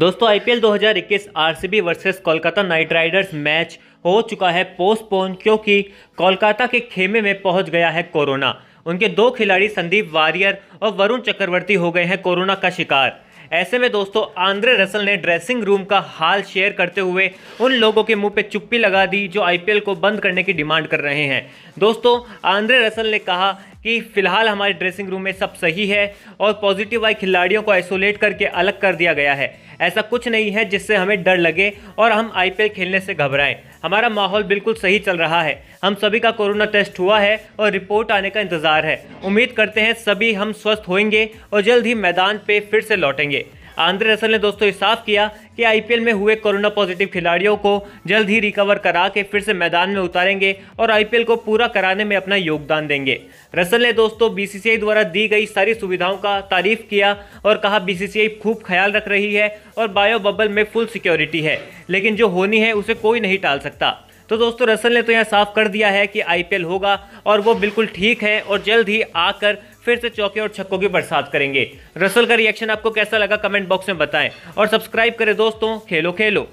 दोस्तों IPL 2021 RCB versus Kolkata Knight Riders match हो चुका है पोस्टपोन क्योंकि कोलकाता के खेमे में पहुंच गया है कोरोना उनके दो खिलाड़ी संदीप वारियर और वरुण चक्रवर्ती हो गए हैं कोरोना का शिकार ऐसे में दोस्तों आंद्रे रसल ने ड्रेसिंग रूम का हाल शेयर करते हुए उन लोगों के मुंह पे चुप्पी लगा दी जो आईपीएल को बंद करने की डिमांड कर रहे हैं दोस्तों आंद्रे रसल ने कहा कि फिलहाल हमारे ड्रेसिंग रूम में सब सही है और पॉजिटिव आए खिलाड़ियों को आइसोलेट करके अलग कर दिया गया है ऐसा कुछ नहीं है जिससे हमें डर लगे और हम आईपीएल खेलने से घबराएं हमारा माहौल बिल्कुल सही चल रहा है हम सभी का कोरोना टेस्ट हुआ है और रिपोर्ट आने का इंतजार है उम्मीद करते हैं सभी हम स्वस्थ होंगे और जल्द ही मैदान पे फिर से लौटेंगे आंद्रे रसल ने दोस्तों ये साफ किया कि आईपीएल में हुए कोरोना पॉजिटिव खिलाड़ियों को जल्द ही रिकवर करा के फिर से मैदान में उतारेंगे और आईपीएल को पूरा कराने में अपना योगदान देंगे रसल ने दोस्तों बीसीसीआई द्वारा दी गई सारी सुविधाओं का तारीफ किया और कहा बीसीसीआई खूब ख्याल रख रही है और बायो बबल में फुल सिक्योरिटी है लेकिन जो होनी है उसे कोई नहीं टाल सकता तो दोस्तों रसल ने तो यहाँ साफ कर दिया है कि आईपीएल होगा और वो बिल्कुल ठीक है और जल्द ही आकर फिर से चौके और छक्कों की बरसात करेंगे रसल का रिएक्शन आपको कैसा लगा कमेंट बॉक्स में बताएं और सब्सक्राइब करें दोस्तों खेलो खेलो